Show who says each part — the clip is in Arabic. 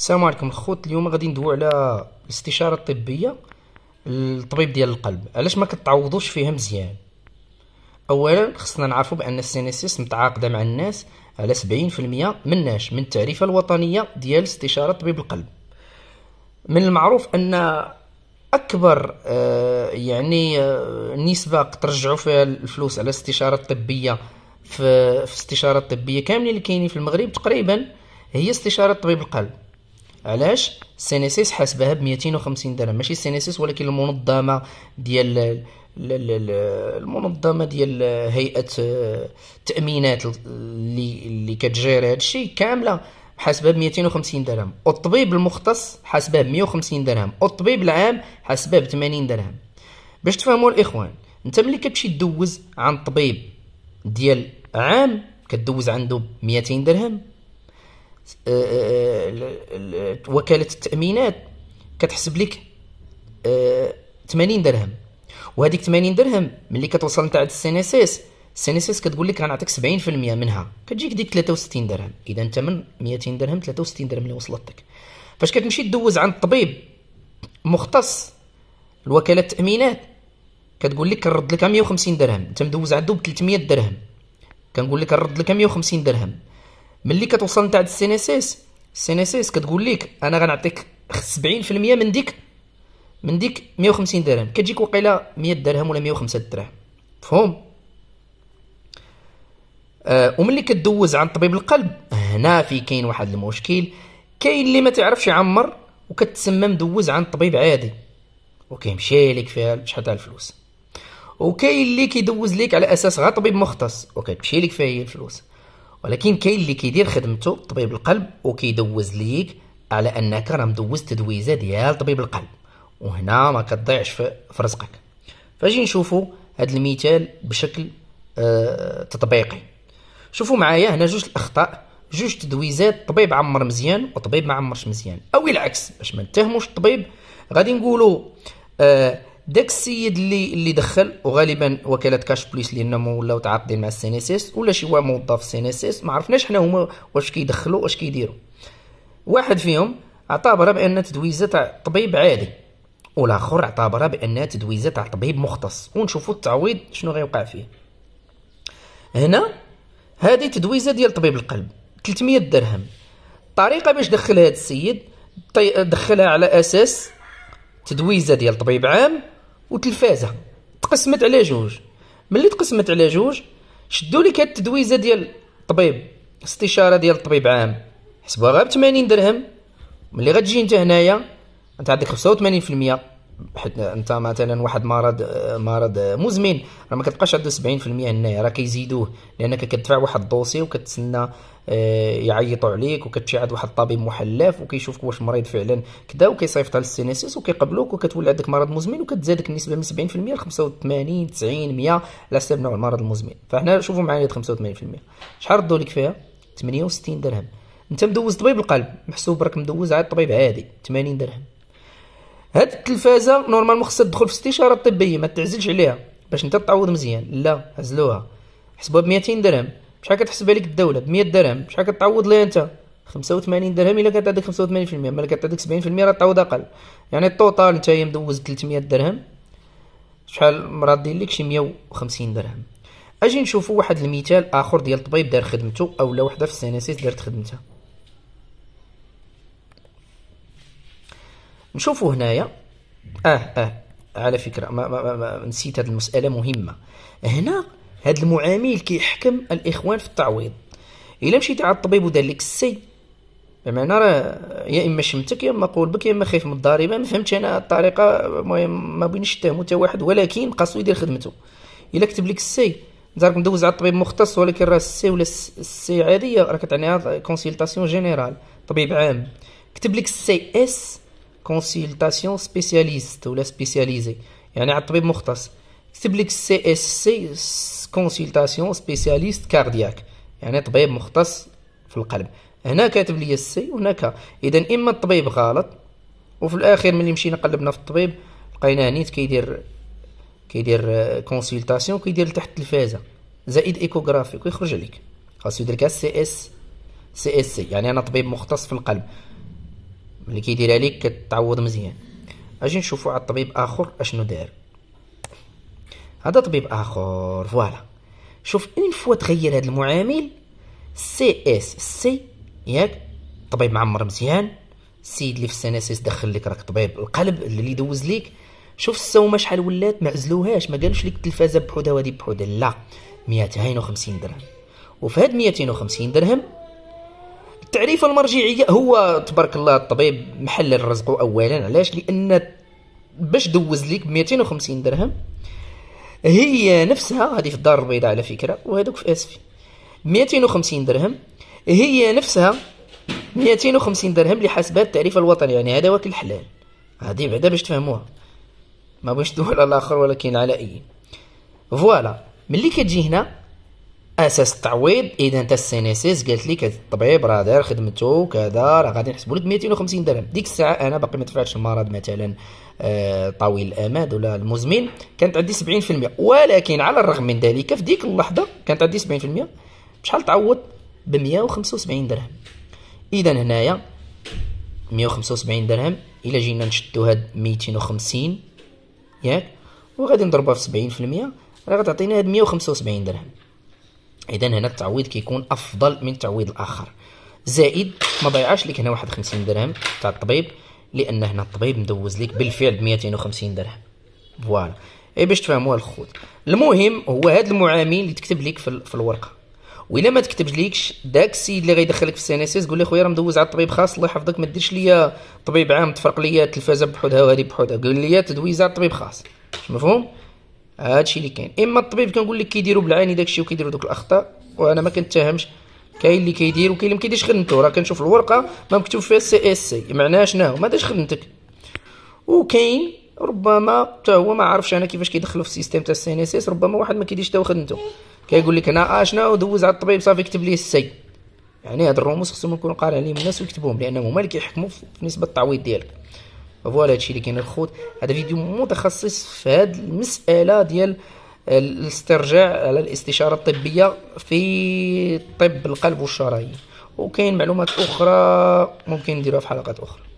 Speaker 1: السلام عليكم الخوت اليوم غادي ندوي على الاستشاره الطبيه للطبيب ديال القلب علاش ما كتعوضوش فيها مزيان اولا خصنا نعرفوا بان السينيسيس متعاقده مع الناس على 70% مناش من التعريفه الوطنيه ديال استشاره طبيب القلب من المعروف ان اكبر آه، يعني آه، نسبه كترجعوا فيها الفلوس على الاستشاره الطبيه في, في الاستشاره الطبيه كاملين اللي كاينين في المغرب تقريبا هي استشاره طبيب القلب علاش سينيسيس حاسبها ب 250 درهم ماشي سينيسيس ولكن المنظمه ديال المنظمه ديال هيئه التامينات آه، اللي اللي كتجير هذا الشيء كامله حاسبها ب 250 درهم والطبيب المختص حاسبها ب 150 درهم والطبيب العام حاسبها ب 80 درهم باش تفهموا الاخوان انت ملي كتمشي تدوز عن طبيب ديال عام كدوز عنده ب 200 درهم آه، آه، آه، وكاله التامينات كتحسب لك 80 درهم وهذيك 80 درهم ملي كتوصل نتاع السي ان اس اس السي ان اس اس كتقول لك غنعطيك 70% منها كتجيك ديك 63 درهم اذا انت من 200 درهم 63 درهم اللي وصلتك فاش كتمشي تدوز عند الطبيب مختص الوكاله التامينات كتقول لك كنرد لك 150 درهم انت مدوز عنده ب 300 درهم كنقول لك نرد لك 150 درهم ملي كتوصل نتاع السي ان اس اس السي ان اس اس كتقول لك انا غنعطيك 70% من ديك من ديك 150 درهم كتجيك وقيلا 100 درهم ولا 105 درهم مفهوم أه وملي كدوز عند طبيب القلب هنا في كاين واحد المشكل كاين اللي ما تعرفش يعمر وكتسمى مدوز عند طبيب عادي وكيمشي لك فيها شحال تاع الفلوس وكاين اللي كيدوز ليك على اساس غير طبيب مختص وكتمشي لك فيها هي الفلوس ولكن كاين اللي كيدير خدمته طبيب القلب وكيدوز ليك على انك راه مدوز تدويزه ديال طبيب القلب وهنا ما كتضيعش في رزقك فاجي نشوفوا هذا المثال بشكل آه تطبيقي شوفوا معايا هنا جوج الاخطاء جوج تدويزات طبيب عمر مزيان وطبيب ما عمرش مزيان او العكس باش ما نتهموش الطبيب غادي نقولوا آه داك السيد اللي اللي دخل وغالبا وكاله كاش بليس لانهم ولاو تعاقدين مع السينيسيس ولا شي واحد موظف سينيسيس ما عرفناش حنا هما واش كيدخلوا واش كيديروا واحد فيهم اعتبر بان تدويزه تاع طبيب عادي والاخر اعتبرها بانها تدويزه تاع طبيب مختص ونشوفوا التعويض شنو غيوقع فيه هنا هذه تدويزه ديال طبيب القلب 300 درهم الطريقه باش دخل هذا السيد دخلها على اساس تدويزه ديال طبيب عام وتلفازه تقسمت على جوج ملي تقسمت على جوج شدوا لك هاد التدويزه ديال الطبيب استشاره ديال الطبيب عام حسبوها غير ب 80 درهم ملي غتجي انت هنايا انت عندك 85% حيت انت مثلا واحد مرض مرض مزمن راه ما كتبقاش عنده 70% هنايا راه كيزيدوه لانك كتدفع واحد الدوسي وكتسنى آه، يعيطوا عليك وكتمشي عند واحد الطبيب محلف وكيشوفك واش مريض فعلا كذا وكيصيفطها للسينيسيس وكيقبلوك وكتولي عندك مرض مزمن وكتزادك النسبه من 70% ل 85 90 100 على حسب نوع المرض المزمن فهنا شوفوا معايا 85% شحال ردوا لك فيها 68 درهم انت مدوز طبيب القلب محسوب راك مدوز عاد طبيب عادي 80 درهم هاد التلفازه نورمالمون خصها تدخل في استشاره طبيه ما تعزلش عليها باش انت تعوض مزيان لا عزلوها حسبوها ب 200 درهم شحال كتحسب عليك الدوله ب 100 درهم شحال كتعوض ليها انت 85 درهم الا كانت عندك 85% ملي كانت عندك 70% راه تعوض اقل يعني الطوطال انت هي مدوز 300 درهم شحال مرات دير لك شي 150 درهم اجي نشوفوا واحد المثال اخر ديال طبيب دار خدمته اولا وحده في السيناسيس دارت خدمتها نشوفوا هنايا اه اه على فكره ما ما ما نسيت هذه المساله مهمه هنا هاد المعامل كيحكم الاخوان في التعويض الا مشيتي على الطبيب ودار لك السي بمعنى راه يا اما شمتك يا اما قلبك يا اما خايف من الضريبه ما فهمتش انا الطريقه المهم ما بينش نتهمو حتى واحد ولكن خاصو يدير خدمته الا كتب لك السي نزارك ندوز مدوز على الطبيب مختص ولكن راه السي ولا السي عاديه راه كتعنيها كونسلطاسيون جينيرال طبيب عام كتب لك السي اس كونسلطاسيون سبيسياليست ولا سبيسياليزي يعني على الطبيب مختص يكتب لك سي اس سي كونسلتاسيون سبيسياليست كاردياك يعني طبيب مختص في القلب هنا كاتب لي السي وهناك اذا اما الطبيب غلط وفي الاخير ملي مشينا قلبنا في الطبيب لقيناه نيت كيدير كيدير كونسلتاسيون كيدير لتحت التلفازه زائد ايكوغرافيك ويخرج عليك خاصو يدير كاس سي اس سي اس سي يعني انا طبيب مختص في القلب ملي كيديرها ليك كتعوض مزيان اجي نشوفو على الطبيب اخر اشنو دار هذا طبيب اخر فوالا شوف اين فوا تغير هذا المعامل سي اس سي ياك طبيب معمر مزيان السيد اللي في السناسيس دخل لك راك طبيب القلب اللي دوز لك شوف السومه شحال ولات ما عزلوهاش ما قالوش لك التلفازه بحوده وهذه بحوده لا 250 درهم وفي هاد 250 درهم التعريفه المرجعيه هو تبارك الله الطبيب محلل الرزق اولا علاش لان باش دوز لك ب 250 درهم هي نفسها هذه في الدار البيضاء على فكره وهذوك في اسفي 250 درهم هي نفسها 250 درهم اللي حسبها التعريف الوطني يعني هذا واكل الحلال هذه بعدا باش تفهموها ما بغيتش ندوي على الاخر ولكن على اي فوالا ملي كتجي هنا اساس التعويض اذا انت السينيسيس قالت لك الطبيب راه دار خدمته وكذا راه غادي نحسبوا لك 250 درهم ديك الساعه انا باقي ما دفعتش المرض مثلا آه، طويل الامد ولا المزمن كانت عندي 70% ولكن على الرغم من ذلك في ديك اللحظه كانت عندي 70% بشحال تعوض ب 175 درهم اذا هنايا 175 درهم الا جينا نشدوا هاد 250 ياك وغادي نضربها في 70% راه غتعطينا هاد 175 درهم اذا هنا التعويض كيكون افضل من التعويض الاخر زائد ما ضيعش لك هنا واحد 51 درهم تاع الطبيب لان هنا الطبيب مدوز لك بالفعل 250 درهم فوالا اي باش تفهموها الخوت المهم هو هذا المعامل اللي تكتب لك في, الورقه والا ما تكتبش ليكش داك السيد اللي غيدخلك في السي السينيسيس قول لي خويا راه مدوز على الطبيب خاص الله يحفظك ما ديرش ليا طبيب عام تفرق ليا التلفازه بحودها وهذه بحودها قول لي تدويزه على الطبيب خاص مفهوم هادشي اللي كاين اما الطبيب كنقول لك كيديروا بالعاني داكشي وكيديروا دوك الاخطاء وانا ما كنتهمش كاين اللي كيدير وكاين اللي ما كيديرش خدمته راه كنشوف الورقه ما مكتوب فيها سي اس سي معناها شنو ما داش خدمتك وكاين ربما حتى هو ما عارفش انا كيفاش كيدخلو في السيستم تاع السي ان اس اس ربما واحد ما كيديرش حتى خدمته كيقول لك هنا اشنو آه، دوز على الطبيب صافي كتب لي السي يعني هاد الرموز خصهم يكونوا قاري عليهم الناس ويكتبوهم لانهم هما اللي كيحكموا في نسبه التعويض ديالك فوالا هادشي اللي كاين الخوت هذا فيديو متخصص في هاد المساله ديال الاسترجاع على الاستشاره الطبيه في طب القلب والشرايين وكاين معلومات اخرى ممكن نديروها في حلقات اخرى